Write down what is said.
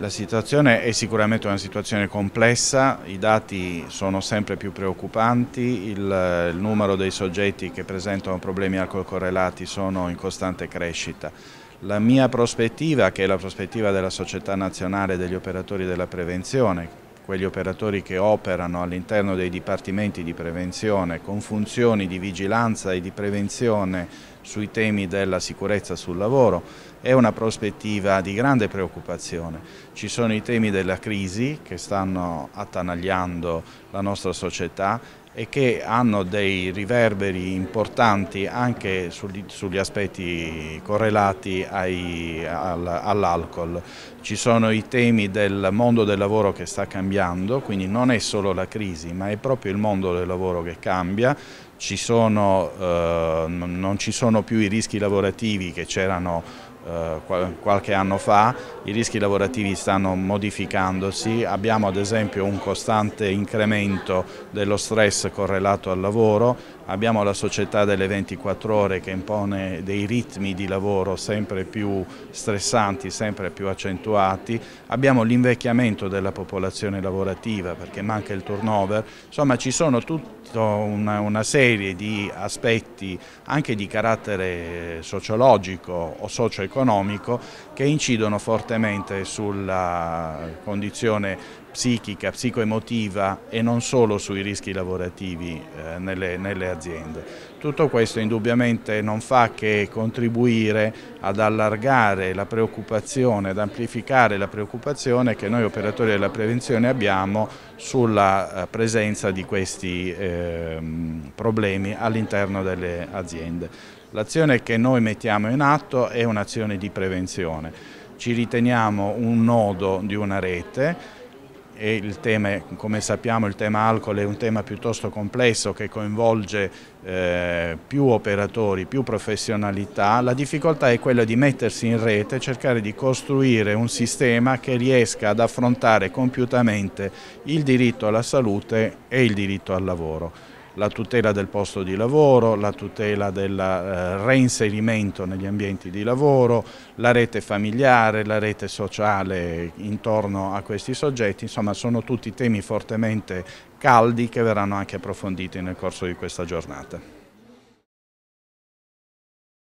La situazione è sicuramente una situazione complessa, i dati sono sempre più preoccupanti, il, il numero dei soggetti che presentano problemi alcol correlati sono in costante crescita. La mia prospettiva, che è la prospettiva della Società Nazionale degli Operatori della Prevenzione, quegli operatori che operano all'interno dei dipartimenti di prevenzione con funzioni di vigilanza e di prevenzione sui temi della sicurezza sul lavoro è una prospettiva di grande preoccupazione. Ci sono i temi della crisi che stanno attanagliando la nostra società e che hanno dei riverberi importanti anche sugli, sugli aspetti correlati all'alcol. Ci sono i temi del mondo del lavoro che sta cambiando, quindi non è solo la crisi, ma è proprio il mondo del lavoro che cambia, ci sono, eh, non ci sono più i rischi lavorativi che c'erano eh, qualche anno fa, i rischi lavorativi stanno modificandosi, abbiamo ad esempio un costante incremento dello stress correlato al lavoro, abbiamo la società delle 24 ore che impone dei ritmi di lavoro sempre più stressanti, sempre più accentuati, abbiamo l'invecchiamento della popolazione lavorativa perché manca il turnover, insomma ci sono tutta una, una serie di aspetti anche di carattere eh, sociologico o socio-economico economico che incidono fortemente sulla condizione psichica, psicoemotiva e non solo sui rischi lavorativi eh, nelle, nelle, aziende. Tutto questo indubbiamente non fa che contribuire ad allargare la preoccupazione, ad amplificare la preoccupazione che noi operatori della prevenzione abbiamo sulla eh, presenza di questi eh, problemi all'interno delle aziende. L'azione che noi mettiamo in atto è un'azione di prevenzione. Ci riteniamo un nodo di una rete e il tema, come sappiamo il tema alcol è un tema piuttosto complesso che coinvolge eh, più operatori, più professionalità, la difficoltà è quella di mettersi in rete e cercare di costruire un sistema che riesca ad affrontare compiutamente il diritto alla salute e il diritto al lavoro la tutela del posto di lavoro, la tutela del eh, reinserimento negli ambienti di lavoro, la rete familiare, la rete sociale intorno a questi soggetti, insomma sono tutti temi fortemente caldi che verranno anche approfonditi nel corso di questa giornata.